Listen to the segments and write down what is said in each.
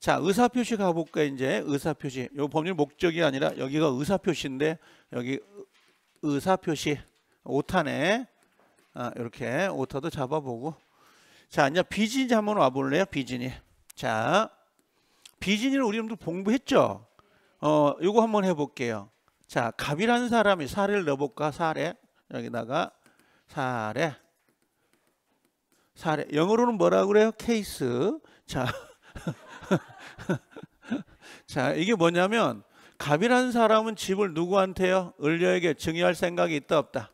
자, 의사표시 가볼까 이제 의사표시. 요 법률 목적이 아니라 여기가 의사표시인데 여기 의사표시 오타네 아, 이렇게 오타도 잡아보고 자, 이제 비진이스 한번 와볼래요? 비진이 자, 비진이를 우리도 공부했죠? 어, 요거 한번 해볼게요. 자, 갑이라는 사람이 사례를 넣어볼까? 사례. 여기다가 사례. 사례. 영어로는 뭐라 그래요? 케이스. 자. 자, 이게 뭐냐면 갑이라는 사람은 집을 누구한테요? 을려에게 증여할 생각이 있다 없다.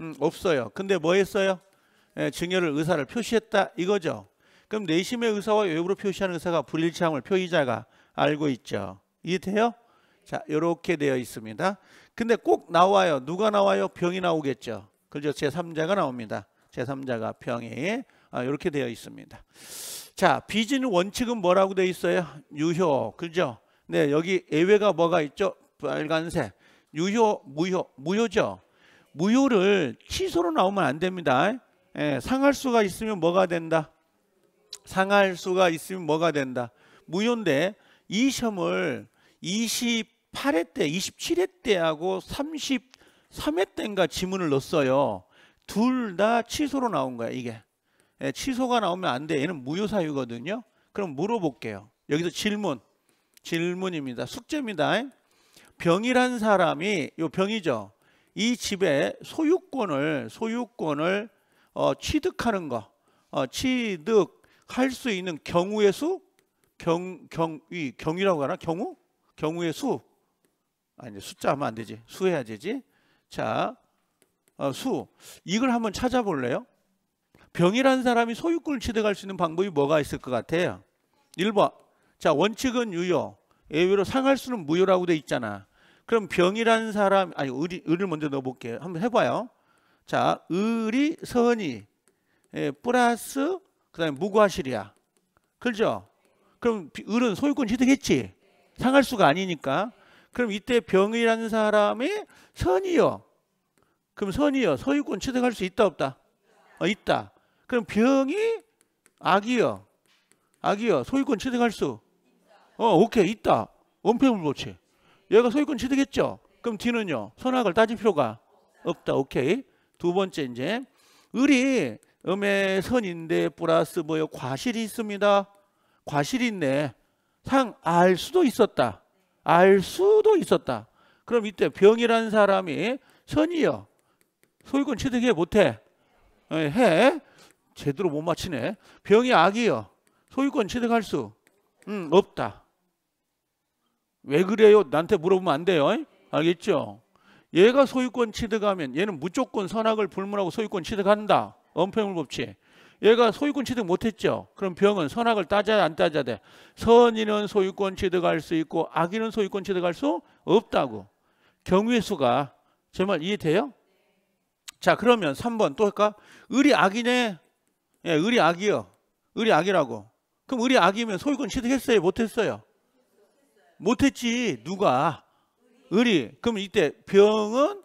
음, 없어요. 근데 뭐 했어요? 예, 증여를 의사를 표시했다 이거죠. 그럼 내심의 의사와 외부로 표시하는 의사가 불일치함을 표의자가 알고 있죠. 이해돼요? 자, 이렇게 되어 있습니다. 근데 꼭 나와요. 누가 나와요? 병이 나오겠죠. 그죠? 제3자가 나옵니다. 제3자가 병이 아, 이렇게 되어 있습니다. 자, 비진 원칙은 뭐라고 되어 있어요? 유효, 그죠? 네, 여기 예외가 뭐가 있죠? 빨간색. 유효, 무효, 무효죠? 무효를 취소로 나오면 안 됩니다. 예, 상할 수가 있으면 뭐가 된다? 상할 수가 있으면 뭐가 된다? 무효인데 이 시험을 28회 때, 27회 때하고 33회 때인가 지문을 넣었어요. 둘 다 취소로 나온 거야, 이게. 예, 취소가 나오면 안 돼. 얘는 무효사유거든요. 그럼 물어볼게요. 여기서 질문. 질문입니다. 숙제입니다. 병이란 사람이 요 병이죠. 이 집의 소유권을 소유권을 어, 취득하는 거. 어, 취득할 수 있는 경우의 수? 경, 경, 이, 경이라고 하나? 경우? 경우의 수. 아니, 숫자 하면 안 되지. 수 해야 되지. 자, 어, 수. 이걸 한번 찾아볼래요? 병이란 사람이 소유권을 취득할 수 있는 방법이 뭐가 있을 것 같아요? 1번. 자, 원칙은 유효. 예외로 상할 수는 무효라고 돼 있잖아. 그럼 병이란 사람 아니 을이, 을을 먼저 넣어 볼게요. 한번 해 봐요. 자, 을이 선이 예, 플러스 그다음에 무과실이야. 그죠? 그럼 을은 소유권 취득했지. 상할 수가 아니니까. 그럼 이때 병이라 사람이 선이요. 그럼 선이요. 소유권 취득할 수 있다 없다? 어, 있다. 그럼 병이 악이여악이여 소유권 취득할 수. 어, 오케이. 있다. 원패불보치. 얘가 소유권 취득했죠. 그럼 뒤는요. 선악을 따질 필요가 없다. 오케이. 두 번째 이제 을이 음의 선인데 플러스 뭐요? 과실이 있습니다. 과실이 있네. 상 알 수도 있었다. 알 수도 있었다. 그럼 이때 병이라는 사람이 선이요. 소유권 취득해 못해. 어, 해. 제대로 못 맞히네. 병이 악이요. 소유권 취득할 수 음, 없다. 왜 그래요? 나한테 물어보면 안 돼요. 알겠죠? 얘가 소유권 취득하면 얘는 무조건 선악을 불문하고 소유권 취득한다. 엄폐물 법칙. 얘가 소유권 취득 못했죠. 그럼 병은 선악을 따져야 안 따져야 돼. 선인은 소유권 취득할 수 있고 악인은 소유권 취득할 수 없다고. 경위의 수가 정말 이해돼요? 자 그러면 3번 또 할까? 을이 악인의 예, 을이 악이요. 을이 악이라고. 그럼 을이 악이면 소유권 취득했어요? 못했어요? 못했지. 누가? 을이. 그럼 이때 병은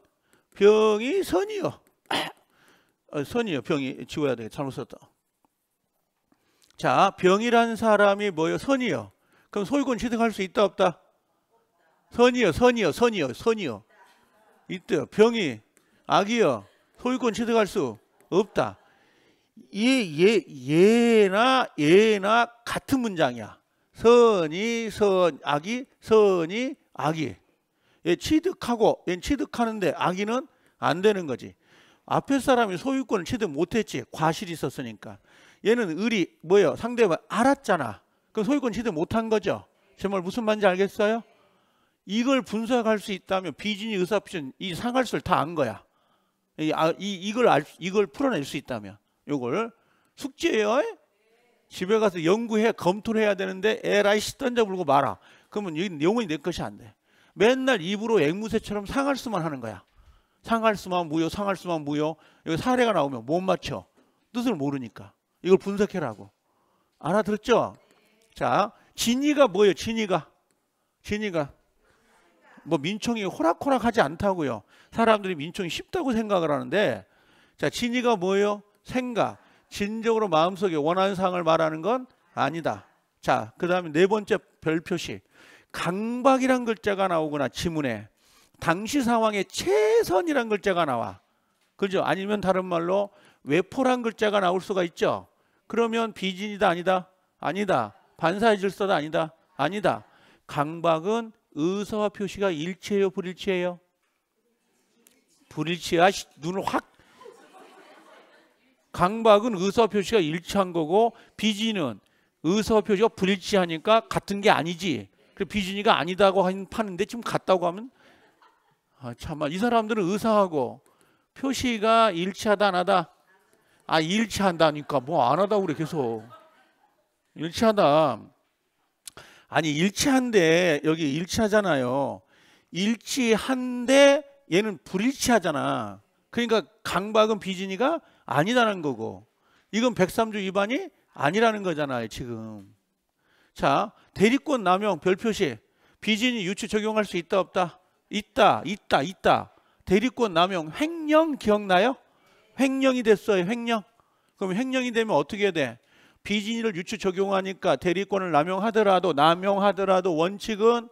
병이 선이요. 어, 선이요. 병이 지워야 돼. 잘못 썼다. 자, 병이란 사람이 뭐요? 선이요. 그럼 소유권 취득할 수 있다 없다? 선이요, 선이요, 선이요, 선이요. 있대요. 병이 악이요. 소유권 취득할 수 없다. 얘, 얘, 얘나 얘나 같은 문장이야. 선이 선 악이 선이 악이. 얘 취득하고 얘 취득하는데 악이는 안 되는 거지. 앞에 사람이 소유권을 취득 못했지 과실이 있었으니까. 얘는 을이 뭐예요? 상대방 알았잖아. 그 소유권 취득 못한 거죠. 제말 무슨 말인지 알겠어요? 이걸 분석할 수 있다면 비준이 의사표현 이 상할수를 다 안 거야. 이, 아, 이, 이걸 알, 이걸 풀어낼 수 있다면. 요걸 숙제예요. 집에 가서 연구해 검토를 해야 되는데 에라이 시던자 불고 말아. 그러면 여 영원히 내 것이 안 돼. 맨날 입으로 앵무새처럼 상할 수만 하는 거야. 상할 수만 무효, 상할 수만 무효. 여기 사례가 나오면 못 맞춰. 뜻을 모르니까. 이걸 분석해라고. 알아들었죠? 자, 진이가 뭐예요? 진이가. 진이가. 뭐 민총이 호락호락하지 않다고요. 사람들이 민총이 쉽다고 생각을 하는데 자, 진이가 뭐예요? 생각, 진정으로 마음속에 원하는 상을 말하는 건 아니다. 자, 그 다음에 네 번째 별표시. 강박이란 글자가 나오거나 지문에 당시 상황에 최선이란 글자가 나와. 그죠? 아니면 다른 말로 외포란 글자가 나올 수가 있죠. 그러면 비진이다 아니다. 아니다. 반사의 질서다 아니다. 아니다. 강박은 의사와 표시가 일치해요, 불일치해요? 불일치야. 눈을 확 강박은 의사표시가 일치한 거고 비진은 의사표시가 불일치하니까 같은 게 아니지. 그래 비진이가 아니다고 하는데 지금 같다고 하면 아 참아 이 사람들은 의사하고 표시가 일치하다 안 하다 아 일치한다니까 뭐 안하다 그래 계속 일치하다 아니 일치한데 여기 일치하잖아요 일치한데 얘는 불일치하잖아 그러니까 강박은 비진이가 아니라는 거고 이건 103조 위반이 아니라는 거잖아요 지금 자 대리권 남용 별표시 비진이 유치 적용할 수 있다 없다 있다 있다 있다 대리권 남용 횡령 기억나요? 횡령이 됐어요 횡령 그럼 횡령이 되면 어떻게 돼? 비진이를 유치 적용하니까 대리권을 남용하더라도 남용하더라도 원칙은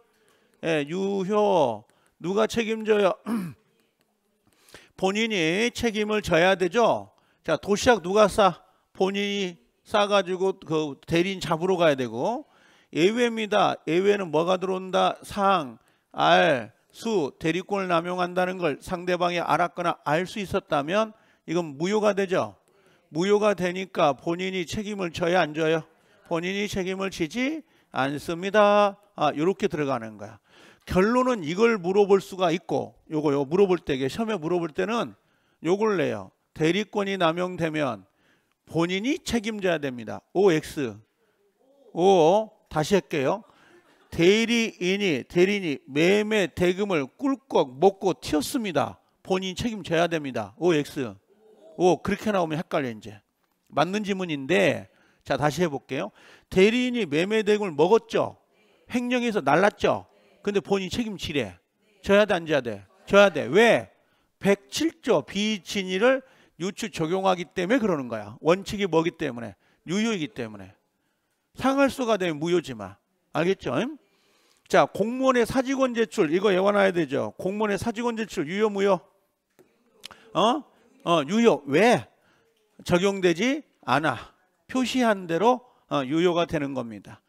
예, 유효 누가 책임져요? 본인이 책임을 져야 되죠. 자 도시락 누가 싸? 본인이 싸가지고 그 대리인 잡으러 가야 되고 예외입니다. 예외는 뭐가 들어온다? 상, 알, 수, 대리권을 남용한다는 걸 상대방이 알았거나 알 수 있었다면 이건 무효가 되죠. 무효가 되니까 본인이 책임을 져야 안 져요? 본인이 책임을 지지 않습니다. 아, 이렇게 들어가는 거야. 결론은 이걸 물어볼 수가 있고 요거 요 물어볼 때 시험에 물어볼 때는 요걸 내요. 대리권이 남용되면 본인이 책임져야 됩니다. OX. O 다시 할게요. 대리인이 대리인이 매매 대금을 꿀꺽 먹고 튀었습니다. 본인 책임져야 됩니다. OX. O 그렇게 나오면 헷갈려 이제. 맞는 지문인데 자 다시 해볼게요. 대리인이 매매 대금을 먹었죠. 횡령해서 날랐죠. 근데 본인 책임지래. 져야 돼안 져야 돼? 져야 돼. 왜? 107조 비진위를 유추 적용하기 때문에 그러는 거야. 원칙이 뭐기 때문에 유효이기 때문에 상할수가 되면 무효지만 알겠죠? 자 공무원의 사직원 제출 이거 외워놔야 되죠. 공무원의 사직원 제출 유효 무효? 어? 어 유효 왜 적용되지 않아? 표시한 대로 어, 유효가 되는 겁니다.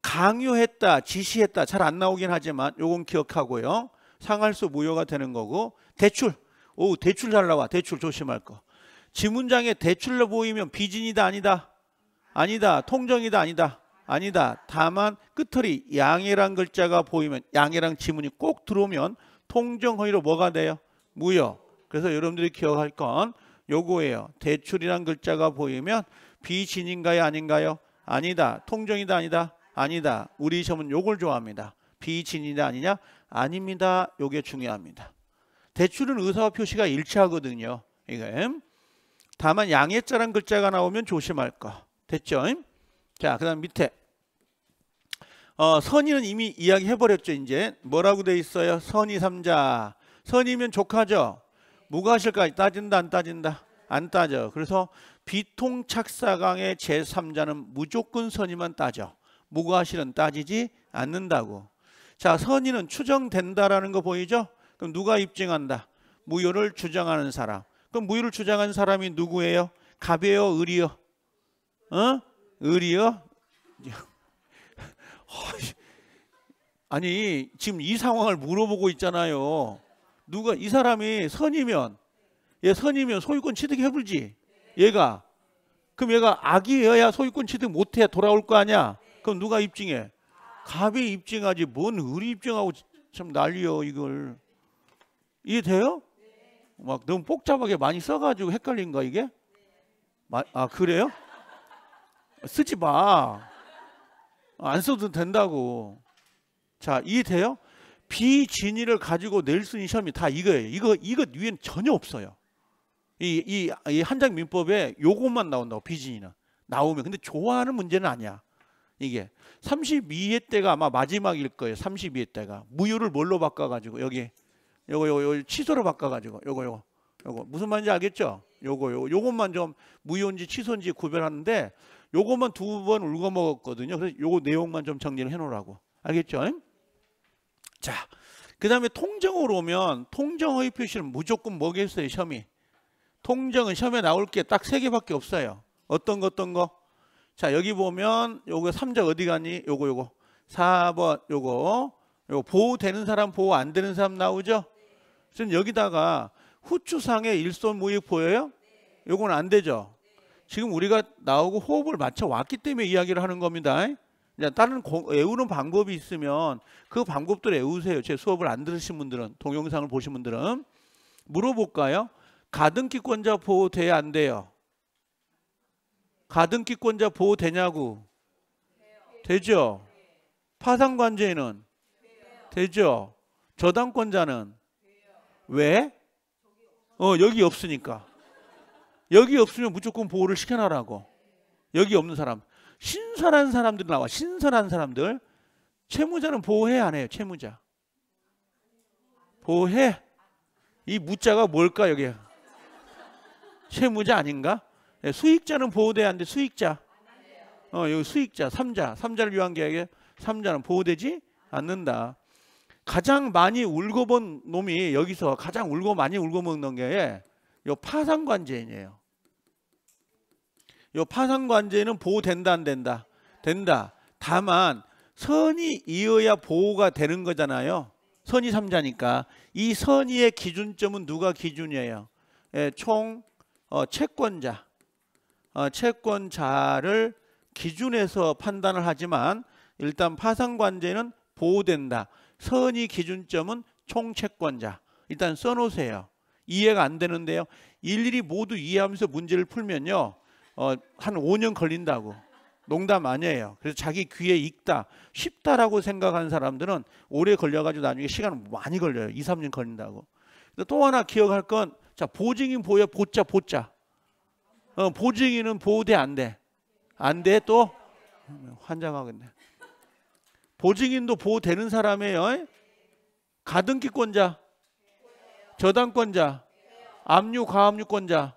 강요했다, 지시했다 잘 안 나오긴 하지만 요건 기억하고요. 상할수 무효가 되는 거고 대출 오 대출 잘 나와 대출 조심할 거 지문장에 대출로 보이면 비진이다 아니다. 아니다. 통정이다 아니다. 아니다. 다만 끝털이 양이란 글자가 보이면 양이랑 지문이 꼭 들어오면 통정 허위로 뭐가 돼요? 무효. 그래서 여러분들이 기억할 건 요거예요. 대출이란 글자가 보이면 비진인가요 아닌가요? 아니다. 통정이다 아니다. 아니다. 우리 시험은 요걸 좋아합니다. 비진이다 아니냐? 아닙니다. 요게 중요합니다. 대출은 의사와 표시가 일치하거든요. 이게 다만 양해자란 글자가 나오면 조심할 거. 됐죠? 자, 그 다음 밑에. 어, 선의는 이미 이야기해버렸죠. 이제 뭐라고 돼 있어요? 선의 삼자. 선이면 조카죠. 무과실까 따진다 안 따진다? 안 따져. 그래서 비통착사강의 제3자는 무조건 선의만 따져. 무과실은 따지지 않는다고. 자, 선의는 추정된다라는 거 보이죠? 그럼 누가 입증한다? 무효를 주장하는 사람. 그럼 무효를 주장한 사람이 누구예요? 갑이에요? 을이요? 어? 을이요? 아니 지금 이 상황을 물어보고 있잖아요. 누가 이 사람이 선이면 얘 선이면 소유권 취득해 볼지 얘가 그럼 얘가 악이어야 소유권 취득 못해 돌아올 거 아니야. 그럼 누가 입증해? 갑이 입증하지 뭔 을이 입증하고 참 난리여 이걸 이해돼요? 막 너무 복잡하게 많이 써가지고 헷갈린가 이게? 아 그래요? 쓰지 마. 안 써도 된다고. 자 이해돼요? 비진의를 가지고 낼 수 있는 시험이 다 이거예요. 이거 이거 위엔 전혀 없어요. 이 이 한장 민법에 요것만 나온다고 비진이나 나오면 근데 좋아하는 문제는 아니야. 이게 32회 때가 아마 마지막일 거예요. 32회 때가 무효를 뭘로 바꿔 가지고 여기 요거 요거, 요거 취소로 바꿔가지고 요거 요거 요거 무슨 말인지 알겠죠? 요거 요거 요것만 좀 무효인지 취소인지 구별하는데 요것만 두 번 울고 먹었거든요. 그래서 요거 내용만 좀 정리를 해놓으라고 알겠죠? 자, 그 다음에 통정으로 오면 통정의 표시는 무조건 뭐겠어요? 시험이 통정은 시험에 나올 게 딱 세 개밖에 없어요. 어떤 거 어떤 거? 자 여기 보면 요거 3자 어디 가니? 요거 요거 4번 요거 요거 보호되는 사람 보호 안 되는 사람 나오죠? 지금 여기다가 후추상에 일손 무익 보여요? 요건 안 되죠. 지금 우리가 나오고 호흡을 맞춰 왔기 때문에 이야기를 하는 겁니다. 다른 고, 외우는 방법이 있으면 그 방법들 외우세요. 제 수업을 안 들으신 분들은 동영상을 보신 분들은 물어볼까요? 가등기권자 보호 돼야 안 돼요? 가등기권자 보호 되냐고? 되죠. 파상관제는 되죠. 저당권자는 왜? 어, 여기 없으니까. 여기 없으면 무조건 보호를 시켜놔라고. 여기 없는 사람. 신선한 사람들 나와. 신선한 사람들. 채무자는 보호해 안 해요. 채무자. 보호해. 이 무자가 뭘까 여기. 채무자 아닌가? 네, 수익자는 보호돼야 안돼 수익자. 어, 여기 수익자, 삼자. 삼자를 위한 계약에 삼자는 보호되지 않는다. 가장 많이 울고 본 놈이 여기서 가장 울고 많이 울고 먹는 게요 파상관제인이에요. 요 파상관제는 보호된다 안 된다? 된다. 다만 선이 이어야 보호가 되는 거잖아요. 선이 삼자니까 이 선의의 기준점은 누가 기준이에요? 예, 총 어, 채권자, 어, 채권자를 기준에서 판단을 하지만 일단 파상관제는 보호된다. 선의 기준점은 총채권자. 일단 써놓으세요. 이해가 안 되는데요. 일일이 모두 이해하면서 문제를 풀면요. 어, 한 5년 걸린다고. 농담 아니에요. 그래서 자기 귀에 익다, 쉽다라고 생각하는 사람들은 오래 걸려가지고 나중에 시간 많이 걸려요. 2, 3년 걸린다고. 또 하나 기억할 건, 자, 보증인 보여, 보자, 보자. 어, 보증인은 보호대안 돼. 안 돼, 또? 환장하겠네. 보증인도 보호되는 사람이에요. 가등기권자, 저당권자, 압류 과압류권자뭔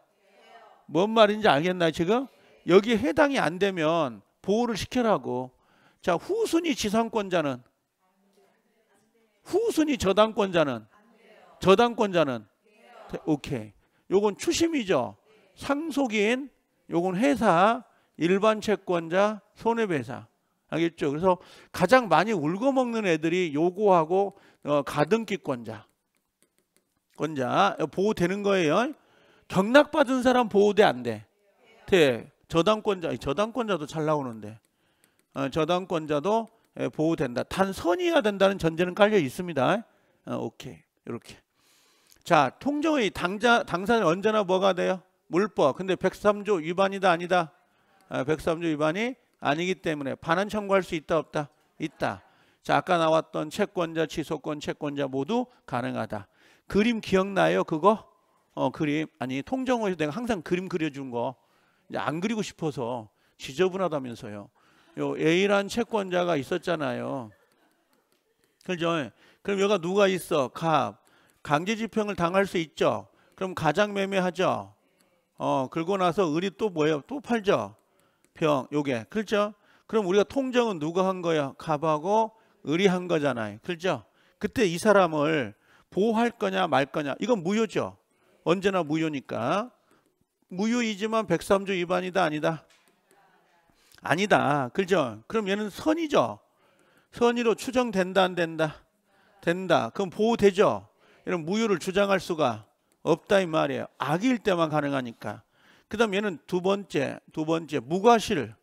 말인지 알겠나요 지금? 여기 해당이 안 되면 보호를 시켜라고. 자 후순위 지상권자는 후순위 저당권자는 저당권자는 오케이. 요건 추심이죠. 상속인, 요건 회사, 일반 채권자, 손해배상. 알겠죠? 그래서 가장 많이 울고 먹는 애들이 요구하고 어, 가등기권자 권자 보호되는 거예요. 경락받은 사람 보호돼 안 돼? 돼. 저당권자, 저당권자도 잘 나오는데 어, 저당권자도 예, 보호된다. 단 선의해야 된다는 전제는 깔려 있습니다. 어, 오케이 이렇게. 자 통정의 당자 당사는 언제나 뭐가 돼요? 물법. 근데 103조 위반이다 아니다? 아, 103조 위반이 아니기 때문에 반환 청구할 수 있다 없다? 있다. 자 아까 나왔던 채권자, 취소권, 채권자 모두 가능하다. 그림 기억나요 그거? 어 그림 아니 통정원에서 내가 항상 그림 그려준 거 안 그리고 싶어서 지저분하다면서요. 요 A란 채권자가 있었잖아요. 그죠? 예. 그럼 여가 누가 있어? 갑. 강제집행을 당할 수 있죠. 그럼 가장 매매하죠. 어, 그러고 나서 을이 또 뭐예요? 또 팔죠. 병 요게 그렇죠? 그럼 우리가 통정은 누가 한 거야? 갑하고 을이 한 거잖아요. 그렇죠? 그때 이 사람을 보호할 거냐 말 거냐 이건 무효죠. 언제나 무효니까 무효이지만 103조 위반이다 아니다. 아니다. 그렇죠? 그럼 얘는 선이죠. 선의로 추정된다 안 된다. 된다. 그럼 보호되죠. 이런 무효를 주장할 수가 없다 이 말이에요. 악일 때만 가능하니까. 그다음 얘는 두 번째, 두 번째 무과실.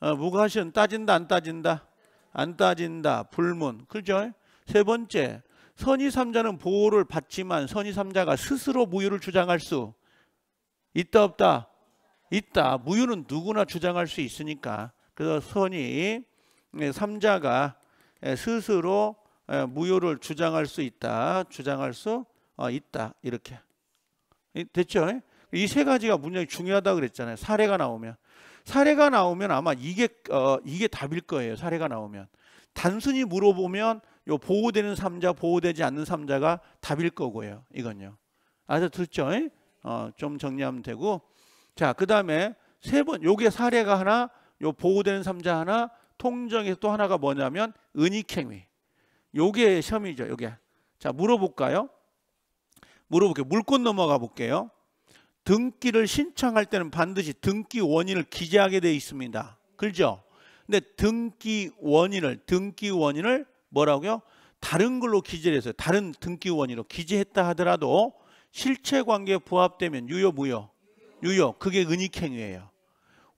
어, 무과실은 따진다 안 따진다? 안 따진다. 불문. 그죠? 세 번째 선의 삼자는 보호를 받지만 선의 삼자가 스스로 무효를 주장할 수 있다 없다? 있다. 무효는 누구나 주장할 수 있으니까. 그래서 선이 예, 삼자가 예, 스스로 예, 무효를 주장할 수 있다. 주장할 수 어, 있다. 이렇게. 됐죠? 이세 가지가 문장이 중요하다 그랬잖아요. 사례가 나오면 사례가 나오면 아마 이게 어, 이게 답일 거예요. 사례가 나오면 단순히 물어보면 요 보호되는 삼자 보호되지 않는 삼자가 답일 거고요. 이건요. 아서 들죠? 어, 좀 정리하면 되고 자 그다음에 세 번 요게 사례가 하나 요 보호되는 삼자 하나 통정에서 또 하나가 뭐냐면 은익행위 요게 시험이죠 요게 자 물어볼까요 물어볼게요 물꽃 넘어가 볼게요 등기를 신청할 때는 반드시 등기 원인을 기재하게 되어 있습니다. 그죠 근데 등기 원인을 등기 원인을 뭐라고요? 다른 걸로 기재를 해서 다른 등기 원인으로 기재했다 하더라도 실체 관계에 부합되면 유효 무효. 유효. 그게 은익행위예요.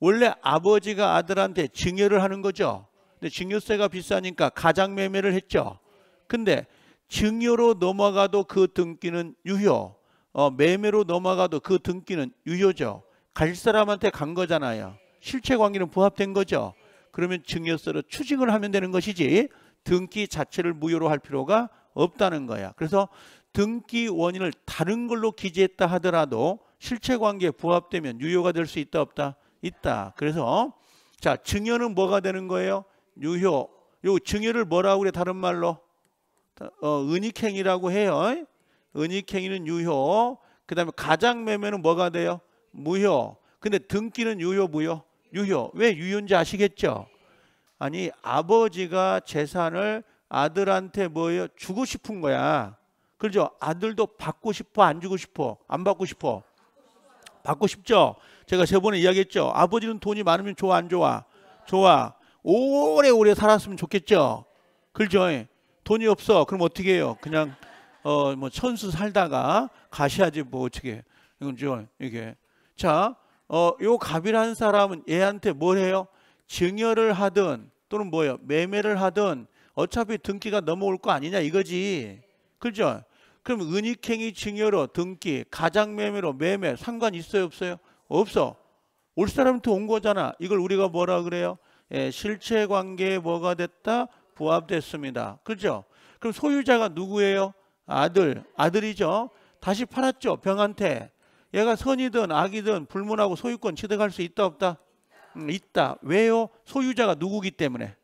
원래 아버지가 아들한테 증여를 하는 거죠. 근데 증여세가 비싸니까 가장 매매를 했죠. 근데 증여로 넘어가도 그 등기는 유효. 어, 매매로 넘어가도 그 등기는 유효죠. 갈 사람한테 간 거잖아요. 실체 관계는 부합된 거죠. 그러면 증여세로 추징을 하면 되는 것이지 등기 자체를 무효로 할 필요가 없다는 거야. 그래서 등기 원인을 다른 걸로 기재했다 하더라도 실체 관계에 부합되면 유효가 될 수 있다 없다 있다. 그래서 자 증여는 뭐가 되는 거예요? 유효. 요 증여를 뭐라고 그래 다른 말로 어, 은익행이라고 해요. 은익행위는 유효. 그 다음에 가장 매매는 뭐가 돼요? 무효. 근데 등기는 유효 무효? 유효. 왜 유효인지 아시겠죠? 아니 아버지가 재산을 아들한테 뭐예요? 주고 싶은 거야. 그죠? 아들도 받고 싶어 안 주고 싶어? 안 받고 싶어? 받고 싶죠? 제가 세 번에 이야기했죠. 아버지는 돈이 많으면 좋아 안 좋아? 좋아. 오래오래 살았으면 좋겠죠. 그죠? 돈이 없어. 그럼 어떻게 해요? 그냥 어뭐 선수 살다가 가시야지뭐 어떻게 이건죠 이게 자어요 갑이라는 사람은 얘한테 뭘 해요? 증여를 하든 또는 뭐예요? 매매를 하든 어차피 등기가 넘어올 거 아니냐 이거지 그죠? 그럼 은익행위 증여로 등기 가장매매로 매매 상관 있어요 없어요? 없어 올 사람한테 온 거잖아 이걸 우리가 뭐라 그래요? 예, 실체관계에 뭐가 됐다? 부합됐습니다. 그죠? 그럼 소유자가 누구예요? 아들, 아들이죠. 다시 팔았죠. 병한테. 얘가 선이든 악이든 불문하고 소유권 취득할 수 있다 없다? 음, 있다. 왜요? 소유자가 누구기 때문에.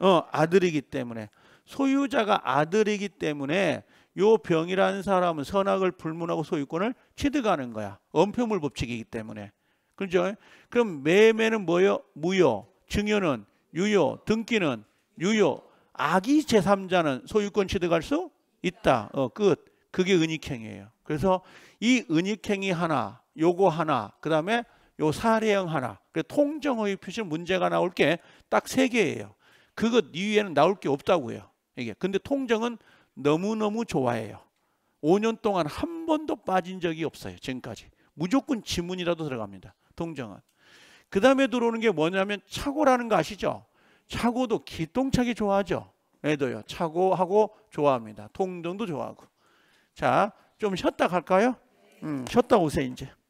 어, 아들이기 때문에. 소유자가 아들이기 때문에 요 병이라는 사람은 선악을 불문하고 소유권을 취득하는 거야. 엄표물 법칙이기 때문에. 그죠? 그럼 매매는 뭐요? 무효. 증여는 유효. 등기는 유효. 악이 제3자는 소유권 취득할 수 있다. 어, 끝. 그게 은익행이에요. 그래서 이 은익행이 하나, 요거 하나, 그 다음에 요 사례형 하나. 그 통정의 표시 문제가 나올 게 딱 세 개예요. 그것 이외에는 나올 게 없다고요. 이게. 근데 통정은 너무너무 좋아해요. 5년 동안 한 번도 빠진 적이 없어요. 지금까지. 무조건 지문이라도 들어갑니다. 통정은. 그 다음에 들어오는 게 뭐냐면 차고라는 거 아시죠? 차고도 기똥차게 좋아하죠. 애도요 차고 하고 좋아합니다. 동정도 좋아하고. 자, 좀 쉬었다 갈까요? 음, 쉬었다 오세요, 이제.